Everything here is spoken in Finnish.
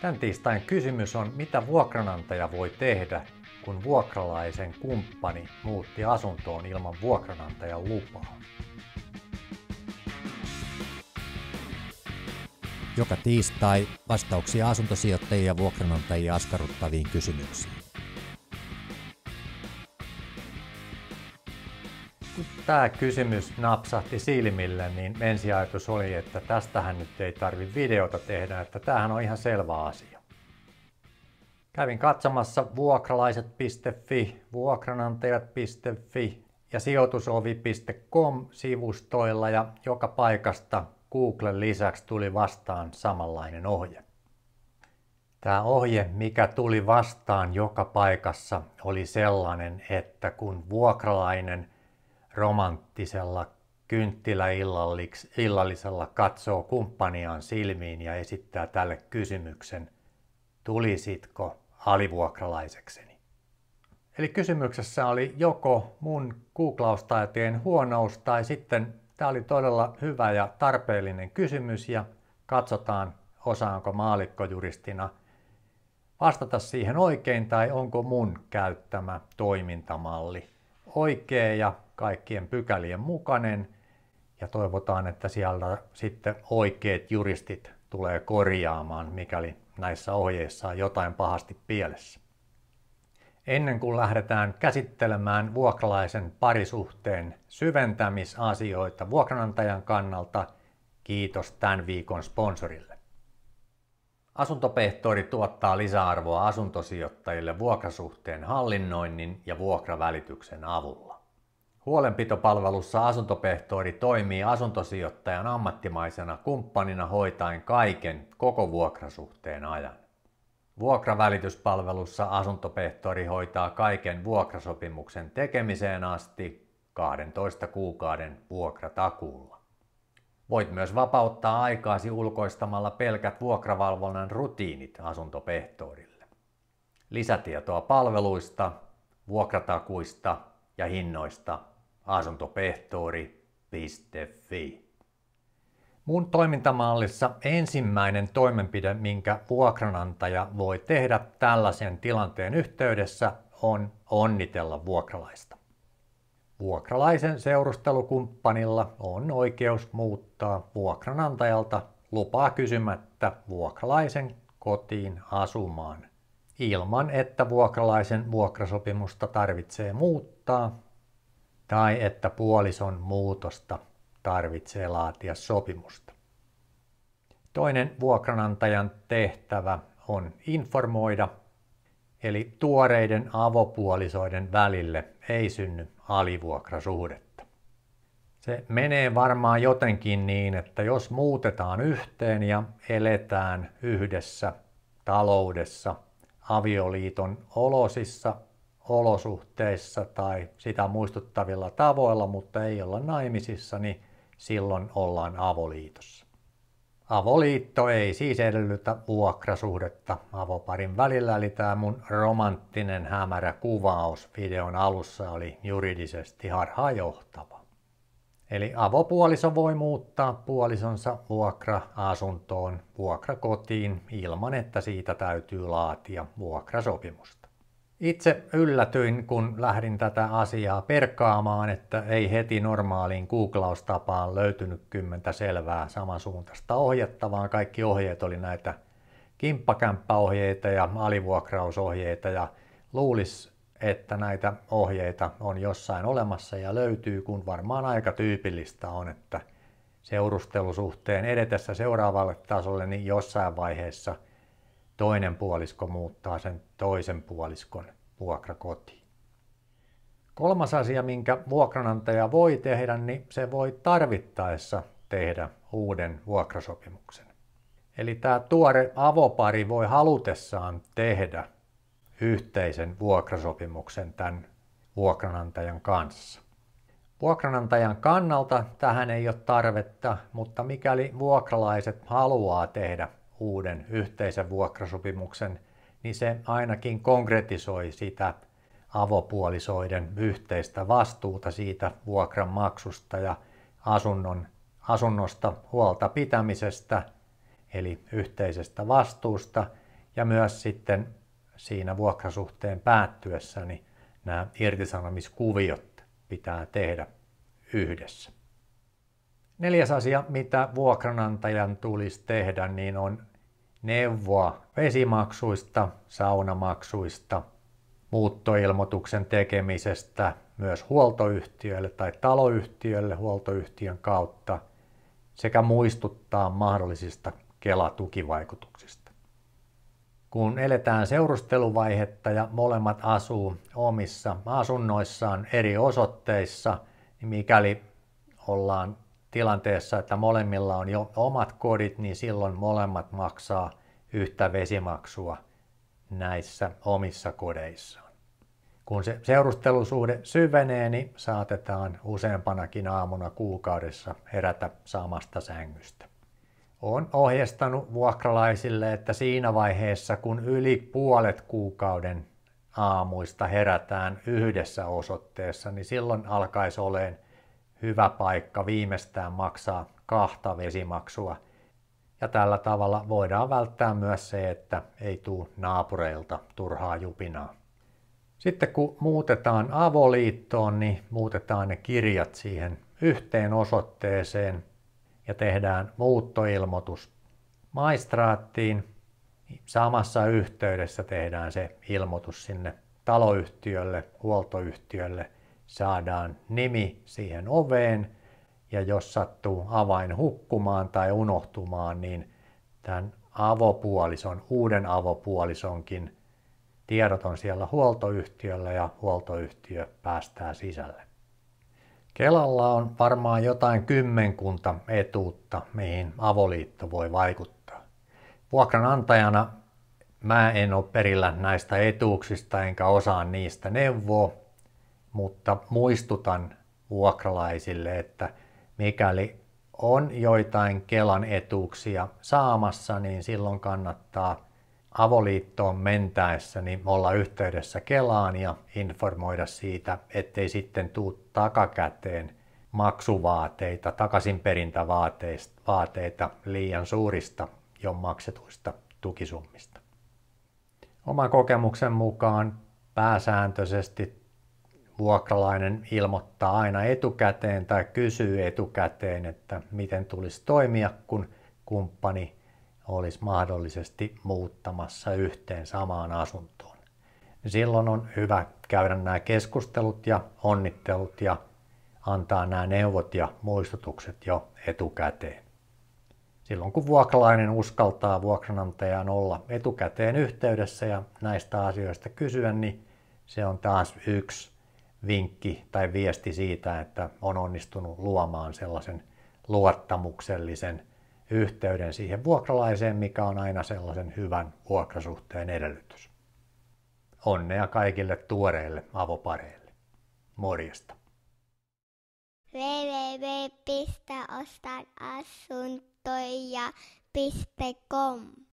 Tämän tiistain kysymys on, mitä vuokranantaja voi tehdä, kun vuokralaisen kumppani muutti asuntoon ilman vuokranantajan lupaa. Joka tiistai vastauksia asuntosijoittajia ja vuokranantajia askarruttaviin kysymyksiin. tämä kysymys napsahti silmille, niin ensiajatus oli, että tästähän nyt ei tarvi videota tehdä, että tämähän on ihan selvä asia. Kävin katsomassa vuokralaiset.fi, vuokranantajat.fi ja sijoitusovi.com-sivustoilla ja joka paikasta Googlen lisäksi tuli vastaan samanlainen ohje. Tämä ohje, mikä tuli vastaan joka paikassa, oli sellainen, että kun vuokralainen – romanttisella kynttiläillallisella katsoo kumppaniaan silmiin ja esittää tälle kysymyksen, tulisitko alivuokralaisekseni? Eli kysymyksessä oli joko mun googlaustaiteen huonous tai sitten tämä oli todella hyvä ja tarpeellinen kysymys ja katsotaan osaanko maalikkojuristina vastata siihen oikein tai onko mun käyttämä toimintamalli oikea ja kaikkien pykälien mukainen ja toivotaan, että siellä sitten oikeat juristit tulee korjaamaan, mikäli näissä ohjeissa on jotain pahasti pielessä. Ennen kuin lähdetään käsittelemään vuokralaisen parisuhteen syventämisasioita vuokranantajan kannalta, kiitos tämän viikon sponsorille. Asuntopehtori tuottaa lisäarvoa asuntosijoittajille vuokrasuhteen hallinnoinnin ja vuokravälityksen avulla. Huolenpitopalvelussa asuntopehtori toimii asuntosijoittajan ammattimaisena kumppanina hoitaen kaiken koko vuokrasuhteen ajan. Vuokravälityspalvelussa asuntopehtori hoitaa kaiken vuokrasopimuksen tekemiseen asti 12 kuukauden vuokratakuulla. Voit myös vapauttaa aikaasi ulkoistamalla pelkät vuokravalvonnan rutiinit asuntopehtorille. Lisätietoa palveluista, vuokratakuista ja hinnoista asuntopehtori.fi. Mun toimintamallissa ensimmäinen toimenpide, minkä vuokranantaja voi tehdä tällaisen tilanteen yhteydessä, on onnitella vuokralaista. Vuokralaisen seurustelukumppanilla on oikeus muuttaa vuokranantajalta lupaa kysymättä vuokralaisen kotiin asumaan, ilman että vuokralaisen vuokrasopimusta tarvitsee muuttaa tai että puolison muutosta tarvitsee laatia sopimusta. Toinen vuokranantajan tehtävä on informoida, eli tuoreiden avopuolisoiden välille ei synny alivuokrasuhdetta. Se menee varmaan jotenkin niin, että jos muutetaan yhteen ja eletään yhdessä taloudessa avioliiton olosissa olosuhteissa tai sitä muistuttavilla tavoilla, mutta ei olla naimisissa, niin silloin ollaan avoliitossa. Avoliitto ei siis edellytä vuokrasuhdetta avoparin välillä, eli tämä mun romanttinen hämärä kuvaus videon alussa oli juridisesti harhajohtava. Eli avopuoliso voi muuttaa puolisonsa vuokra-asuntoon, vuokrakotiin ilman, että siitä täytyy laatia vuokrasopimusta. Itse yllätyin, kun lähdin tätä asiaa perkaamaan, että ei heti normaaliin googlaustapaan löytynyt kymmentä selvää samansuuntaista ohjetta, vaan kaikki ohjeet oli näitä kimppakämppäohjeita ja alivuokrausohjeita ja luulis, että näitä ohjeita on jossain olemassa ja löytyy, kun varmaan aika tyypillistä on, että seurustelusuhteen edetessä seuraavalle tasolle niin jossain vaiheessa – toinen puolisko muuttaa sen toisen puoliskon vuokrakotiin. Kolmas asia, minkä vuokranantaja voi tehdä, niin se voi tarvittaessa tehdä uuden vuokrasopimuksen. Eli tämä tuore avopari voi halutessaan tehdä yhteisen vuokrasopimuksen tämän vuokranantajan kanssa. Vuokranantajan kannalta tähän ei ole tarvetta, mutta mikäli vuokralaiset haluaa tehdä uuden yhteisen vuokrasopimuksen, niin se ainakin konkretisoi sitä avopuolisoiden yhteistä vastuuta siitä vuokran maksusta ja asunnon, asunnosta huolta pitämisestä, eli yhteisestä vastuusta, ja myös sitten siinä vuokrasuhteen päättyessä niin nämä irtisanomiskuviot pitää tehdä yhdessä. Neljäs asia, mitä vuokranantajan tulisi tehdä, niin on neuvoa vesimaksuista, saunamaksuista, muuttoilmoituksen tekemisestä myös huoltoyhtiölle tai taloyhtiölle huoltoyhtiön kautta sekä muistuttaa mahdollisista Kela-tukivaikutuksista. Kun eletään seurusteluvaihetta ja molemmat asuu omissa asunnoissaan eri osoitteissa, niin mikäli ollaan tilanteessa, että molemmilla on jo omat kodit, niin silloin molemmat maksaa yhtä vesimaksua näissä omissa kodeissaan. Kun se seurustelusuhde syvenee, niin saatetaan useampanakin aamuna kuukaudessa herätä samasta sängystä. On ohjeistanut vuokralaisille, että siinä vaiheessa kun yli puolet kuukauden aamuista herätään yhdessä osoitteessa, niin silloin alkaisi oleen hyvä paikka viimeistään maksaa kahta vesimaksua. Ja tällä tavalla voidaan välttää myös se, että ei tule naapureilta turhaa jupinaa. Sitten kun muutetaan avoliittoon, niin muutetaan ne kirjat siihen yhteen osoitteeseen ja tehdään muuttoilmoitus maistraattiin. Samassa yhteydessä tehdään se ilmoitus sinne taloyhtiölle, huoltoyhtiölle – saadaan nimi siihen oveen ja jos sattuu avain hukkumaan tai unohtumaan, niin tämän avopuolison, uuden avopuolisonkin tiedot on siellä huoltoyhtiöllä ja huoltoyhtiö päästää sisälle. Kelalla on varmaan jotain kymmenkunta etuutta, mihin avoliitto voi vaikuttaa. Vuokranantajana mä en ole perillä näistä etuuksista enkä osaa niistä neuvoa, mutta muistutan vuokralaisille, että mikäli on joitain Kelan etuuksia saamassa, niin silloin kannattaa avoliittoon mentäessä niin olla yhteydessä Kelaan ja informoida siitä, ettei sitten tuu takakäteen maksuvaateita, takaisinperintävaateita liian suurista jo maksetuista tukisummista. Oman kokemuksen mukaan pääsääntöisesti vuokralainen ilmoittaa aina etukäteen tai kysyy etukäteen, että miten tulisi toimia, kun kumppani olisi mahdollisesti muuttamassa yhteen samaan asuntoon. Silloin on hyvä käydä nämä keskustelut ja onnittelut ja antaa nämä neuvot ja muistutukset jo etukäteen. Silloin kun vuokralainen uskaltaa vuokranantajan olla etukäteen yhteydessä ja näistä asioista kysyä, niin se on taas yksi vinkki tai viesti siitä, että on onnistunut luomaan sellaisen luottamuksellisen yhteyden siihen vuokralaiseen, mikä on aina sellaisen hyvän vuokrasuhteen edellytys. Onnea kaikille tuoreille avopareille. Morjesta. www.ostanasuntoja.com